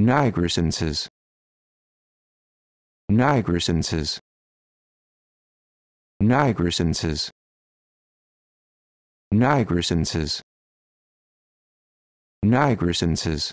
Nigrosenses. Nigrosenses. Nigrosenses. Nigrosenses. Nigrosenses.